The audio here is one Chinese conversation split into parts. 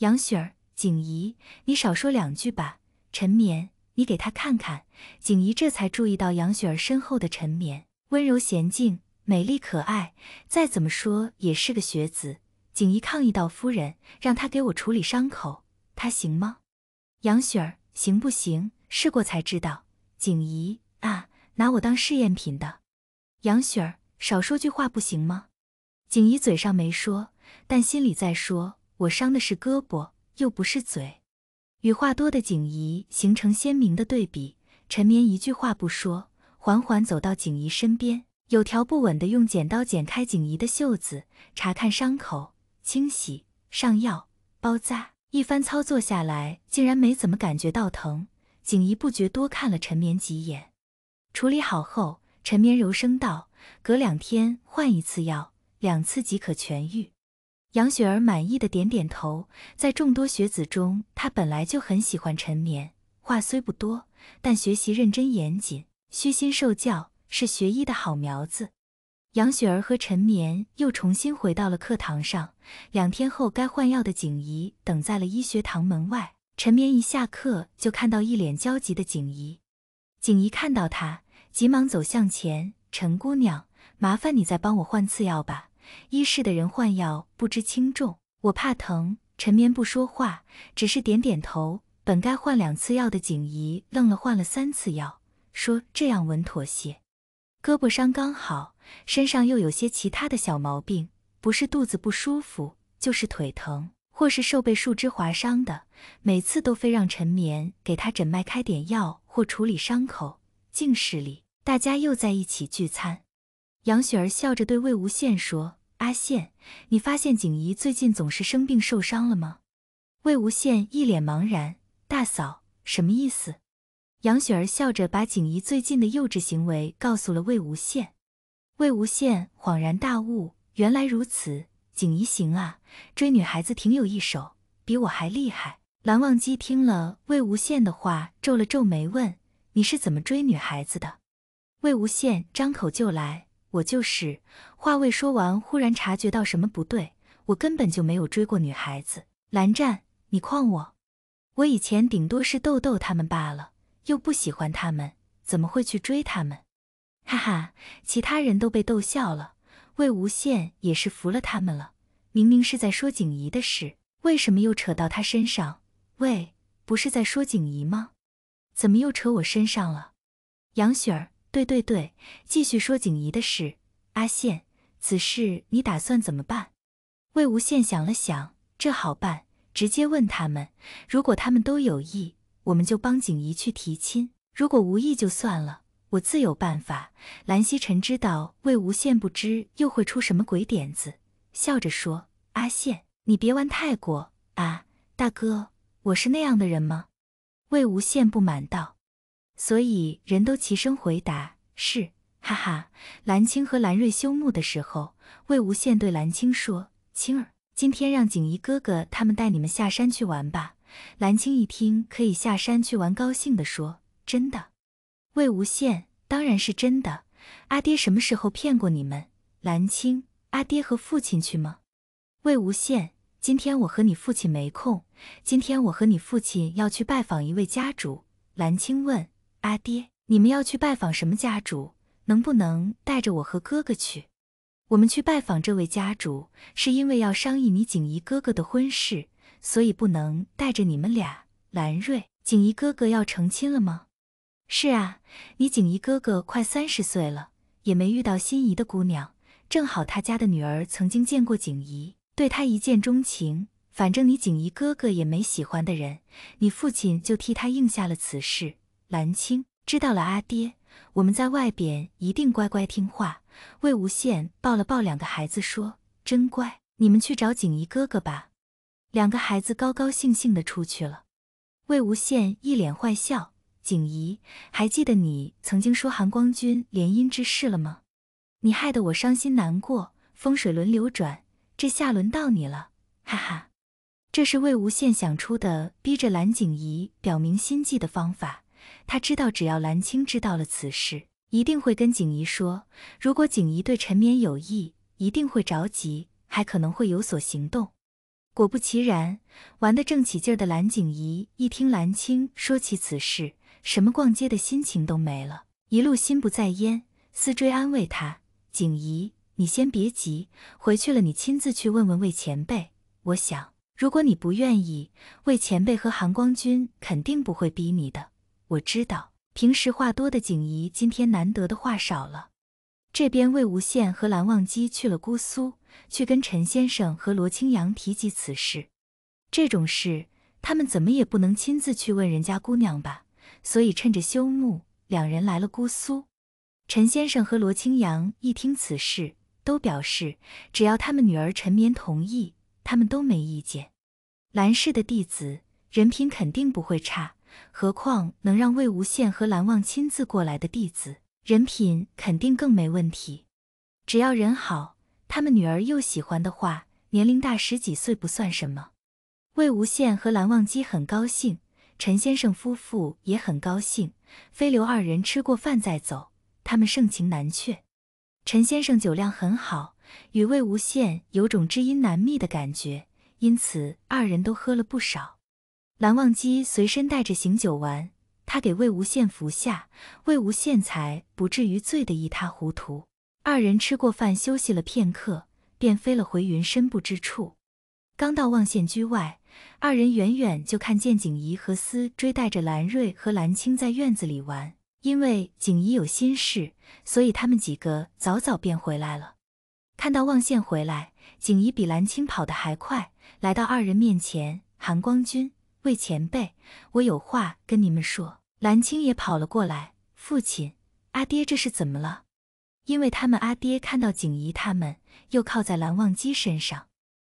杨雪儿，景怡，你少说两句吧。陈眠，你给他看看。景怡这才注意到杨雪儿身后的陈眠，温柔娴静，美丽可爱。再怎么说也是个学子。景怡抗议道：“夫人，让他给我处理伤口，他行吗？”杨雪儿，行不行？试过才知道。景怡啊，拿我当试验品的。杨雪儿，少说句话不行吗？景怡嘴上没说，但心里在说。我伤的是胳膊，又不是嘴。与话多的景怡形成鲜明的对比，陈眠一句话不说，缓缓走到景怡身边，有条不紊地用剪刀剪开景怡的袖子，查看伤口，清洗、上药、包扎。一番操作下来，竟然没怎么感觉到疼。景怡不觉多看了陈眠几眼。处理好后，陈眠柔声道：“隔两天换一次药，两次即可痊愈。”杨雪儿满意的点点头，在众多学子中，她本来就很喜欢陈眠。话虽不多，但学习认真严谨，虚心受教，是学医的好苗子。杨雪儿和陈眠又重新回到了课堂上。两天后该换药的景怡等在了医学堂门外。陈眠一下课就看到一脸焦急的景怡，景怡看到他，急忙走向前：“陈姑娘，麻烦你再帮我换次药吧。”医室的人换药不知轻重，我怕疼。陈眠不说话，只是点点头。本该换两次药的景怡愣了，换了三次药，说这样稳妥些。胳膊伤刚好，身上又有些其他的小毛病，不是肚子不舒服，就是腿疼，或是受被树枝划伤的。每次都非让陈眠给他诊脉、开点药或处理伤口。静室里，大家又在一起聚餐。杨雪儿笑着对魏无羡说：“阿羡，你发现景怡最近总是生病受伤了吗？”魏无羡一脸茫然：“大嫂，什么意思？”杨雪儿笑着把景怡最近的幼稚行为告诉了魏无羡。魏无羡恍然大悟：“原来如此，景怡行啊，追女孩子挺有一手，比我还厉害。”蓝忘机听了魏无羡的话，皱了皱眉问：“你是怎么追女孩子的？”魏无羡张口就来。我就是，话未说完，忽然察觉到什么不对，我根本就没有追过女孩子。蓝湛，你诓我！我以前顶多是逗逗他们罢了，又不喜欢他们，怎么会去追他们？哈哈，其他人都被逗笑了，魏无羡也是服了他们了。明明是在说景怡的事，为什么又扯到他身上？喂，不是在说景怡吗？怎么又扯我身上了？杨雪儿。对对对，继续说景怡的事。阿羡，此事你打算怎么办？魏无羡想了想，这好办，直接问他们。如果他们都有意，我们就帮景怡去提亲；如果无意就算了，我自有办法。蓝曦臣知道魏无羡不知又会出什么鬼点子，笑着说：“阿羡，你别玩太过啊，大哥，我是那样的人吗？”魏无羡不满道。所以人都齐声回答：“是。”哈哈，蓝青和蓝瑞修木的时候，魏无羡对蓝青说：“青儿，今天让景怡哥哥他们带你们下山去玩吧。”蓝青一听可以下山去玩，高兴的说：“真的？”魏无羡：“当然是真的，阿爹什么时候骗过你们？”蓝青：“阿爹和父亲去吗？”魏无羡：“今天我和你父亲没空，今天我和你父亲要去拜访一位家主。”蓝青问。阿爹，你们要去拜访什么家主？能不能带着我和哥哥去？我们去拜访这位家主，是因为要商议你景怡哥哥的婚事，所以不能带着你们俩。兰瑞，景怡哥哥要成亲了吗？是啊，你景怡哥哥快三十岁了，也没遇到心仪的姑娘。正好他家的女儿曾经见过景怡，对他一见钟情。反正你景怡哥哥也没喜欢的人，你父亲就替他应下了此事。蓝青知道了，阿爹，我们在外边一定乖乖听话。魏无羡抱了抱两个孩子，说：“真乖，你们去找景怡哥哥吧。”两个孩子高高兴兴地出去了。魏无羡一脸坏笑：“景怡，还记得你曾经说韩光君联姻之事了吗？你害得我伤心难过。风水轮流转，这下轮到你了，哈哈。”这是魏无羡想出的逼着蓝景怡表明心迹的方法。他知道，只要蓝青知道了此事，一定会跟景怡说。如果景怡对陈眠有意，一定会着急，还可能会有所行动。果不其然，玩得正起劲的蓝景怡一听蓝青说起此事，什么逛街的心情都没了，一路心不在焉。思追安慰他：“景怡，你先别急，回去了你亲自去问问魏前辈。我想，如果你不愿意，魏前辈和韩光君肯定不会逼你的。”我知道，平时话多的景怡今天难得的话少了。这边魏无羡和蓝忘机去了姑苏，去跟陈先生和罗青阳提及此事。这种事，他们怎么也不能亲自去问人家姑娘吧？所以趁着休沐，两人来了姑苏。陈先生和罗青阳一听此事，都表示只要他们女儿陈眠同意，他们都没意见。蓝氏的弟子，人品肯定不会差。何况能让魏无羡和蓝忘亲自过来的弟子，人品肯定更没问题。只要人好，他们女儿又喜欢的话，年龄大十几岁不算什么。魏无羡和蓝忘机很高兴，陈先生夫妇也很高兴，非留二人吃过饭再走。他们盛情难却。陈先生酒量很好，与魏无羡有种知音难觅的感觉，因此二人都喝了不少。蓝忘机随身带着醒酒丸，他给魏无羡服下，魏无羡才不至于醉得一塌糊涂。二人吃过饭，休息了片刻，便飞了回云深不知处。刚到望仙居外，二人远远就看见景怡和思追带着蓝瑞和蓝青在院子里玩。因为景怡有心事，所以他们几个早早便回来了。看到望仙回来，景怡比蓝青跑得还快，来到二人面前，寒光君。魏前辈，我有话跟你们说。蓝青也跑了过来，父亲，阿爹，这是怎么了？因为他们阿爹看到景怡他们又靠在蓝忘机身上，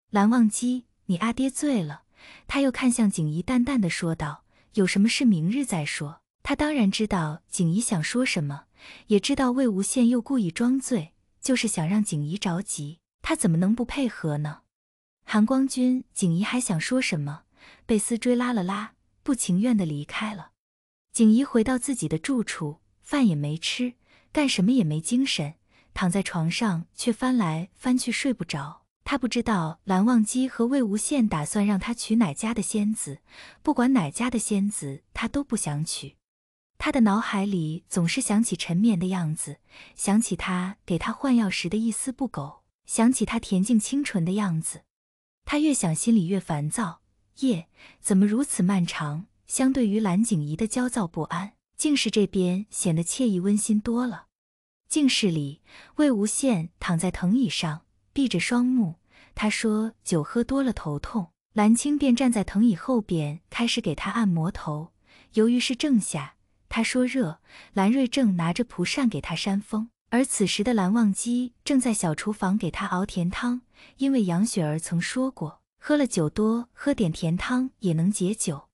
蓝忘机，你阿爹醉了。他又看向景怡，淡淡的说道：“有什么事，明日再说。”他当然知道景怡想说什么，也知道魏无羡又故意装醉，就是想让景怡着急，他怎么能不配合呢？韩光君，景怡还想说什么？被思追拉了拉，不情愿地离开了。景怡回到自己的住处，饭也没吃，干什么也没精神，躺在床上却翻来翻去睡不着。她不知道蓝忘机和魏无羡打算让她娶哪家的仙子，不管哪家的仙子，她都不想娶。她的脑海里总是想起陈眠的样子，想起他给她换药时的一丝不苟，想起他恬静清纯的样子。她越想，心里越烦躁。夜怎么如此漫长？相对于蓝景仪的焦躁不安，静室这边显得惬意温馨多了。静室里，魏无羡躺在藤椅上，闭着双目。他说酒喝多了头痛，蓝青便站在藤椅后边开始给他按摩头。由于是正夏，他说热，蓝瑞正拿着蒲扇给他扇风。而此时的蓝忘机正在小厨房给他熬甜汤，因为杨雪儿曾说过。喝了酒多，喝点甜汤也能解酒。